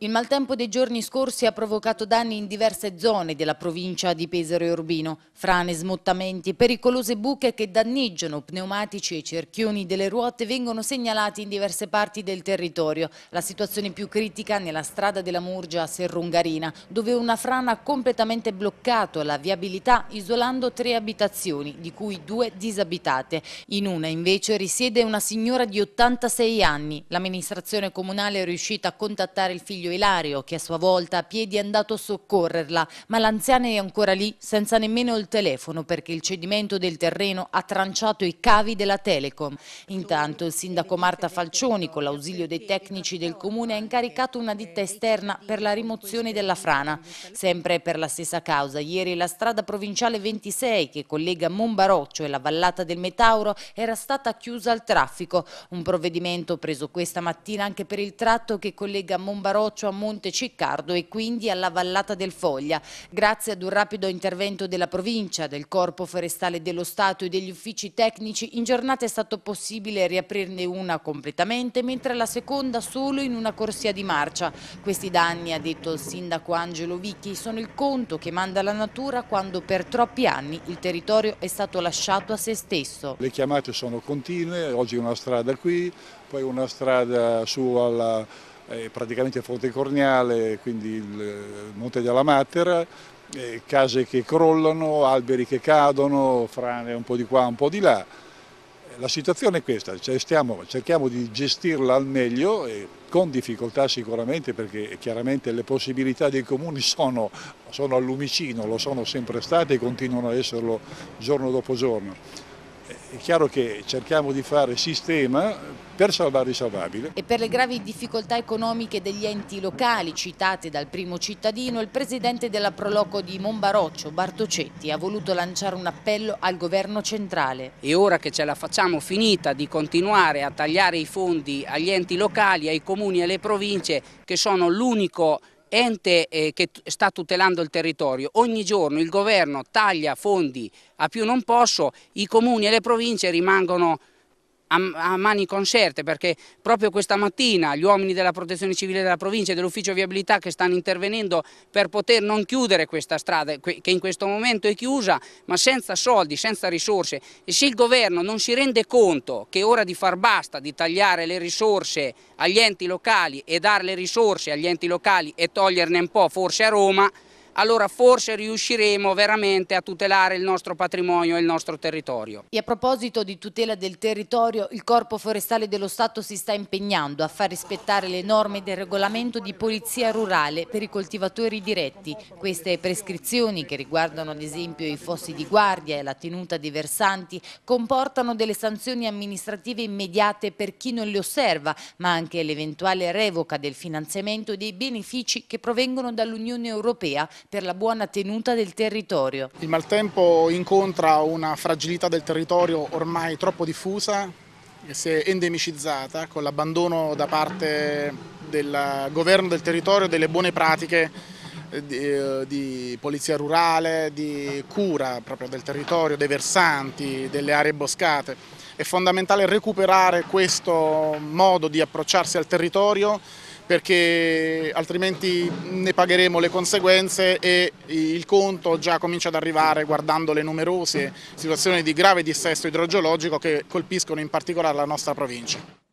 Il maltempo dei giorni scorsi ha provocato danni in diverse zone della provincia di Pesaro e Urbino, frane, smottamenti, pericolose buche che danneggiano pneumatici e cerchioni delle ruote vengono segnalati in diverse parti del territorio. La situazione più critica nella strada della Murgia a Serrungarina, dove una frana ha completamente bloccato la viabilità isolando tre abitazioni, di cui due disabitate. In una invece risiede una signora di 86 anni. L'amministrazione comunale è riuscita a contattare aiutare il figlio Ilario, che a sua volta a piedi è andato a soccorrerla, ma l'anziana è ancora lì senza nemmeno il telefono perché il cedimento del terreno ha tranciato i cavi della Telecom. Intanto il sindaco Marta Falcioni, con l'ausilio dei tecnici del comune, ha incaricato una ditta esterna per la rimozione della frana. Sempre per la stessa causa, ieri la strada provinciale 26 che collega Monbaroccio e la vallata del Metauro era stata chiusa al traffico, un provvedimento preso questa mattina anche per il tratto che collega Monbaroccio Monbaroccio a Monte Ciccardo e quindi alla Vallata del Foglia. Grazie ad un rapido intervento della provincia, del Corpo Forestale dello Stato e degli uffici tecnici, in giornata è stato possibile riaprirne una completamente, mentre la seconda solo in una corsia di marcia. Questi danni, ha detto il sindaco Angelo Vicchi, sono il conto che manda la natura quando per troppi anni il territorio è stato lasciato a se stesso. Le chiamate sono continue, oggi una strada qui, poi una strada su alla praticamente Fonte Corniale, quindi il eh, Monte della Matera, eh, case che crollano, alberi che cadono, frane un po' di qua, un po' di là. Eh, la situazione è questa, cioè stiamo, cerchiamo di gestirla al meglio, con difficoltà sicuramente perché chiaramente le possibilità dei comuni sono, sono al lumicino, lo sono sempre state e continuano a esserlo giorno dopo giorno è chiaro che cerchiamo di fare sistema per salvare il salvabile. E per le gravi difficoltà economiche degli enti locali citate dal primo cittadino, il presidente della Proloco di Monbaroccio, Bartocetti, ha voluto lanciare un appello al governo centrale. E ora che ce la facciamo finita di continuare a tagliare i fondi agli enti locali, ai comuni e alle province che sono l'unico ente eh, che sta tutelando il territorio, ogni giorno il governo taglia fondi a più non posso, i comuni e le province rimangono a, mani concerte perché proprio questa mattina gli uomini della protezione civile della provincia e dell'ufficio viabilità che stanno intervenendo per poter non chiudere questa strada che in questo momento è chiusa ma senza soldi, senza risorse e se il governo non si rende conto che è ora di far basta di tagliare le risorse agli enti locali e dare le risorse agli enti locali e toglierne un po' forse a Roma allora forse riusciremo veramente a tutelare il nostro patrimonio e il nostro territorio. E a proposito di tutela del territorio, il Corpo Forestale dello Stato si sta impegnando a far rispettare le norme del regolamento di polizia rurale per i coltivatori diretti. Queste prescrizioni che riguardano ad esempio i fossi di guardia e la tenuta dei versanti comportano delle sanzioni amministrative immediate per chi non le osserva, ma anche l'eventuale revoca del finanziamento dei benefici che provengono dall'Unione Europea per la buona tenuta del territorio. Il maltempo incontra una fragilità del territorio ormai troppo diffusa, che si è endemicizzata con l'abbandono da parte del governo del territorio delle buone pratiche eh, di, eh, di, polizia rurale, di cura proprio del territorio, dei versanti, delle aree boscate. È fondamentale recuperare questo modo di approcciarsi al territorio perché altrimenti ne pagheremo le conseguenze e il conto già comincia ad arrivare guardando le numerose situazioni di grave dissesto idrogeologico che colpiscono in particolare la nostra provincia.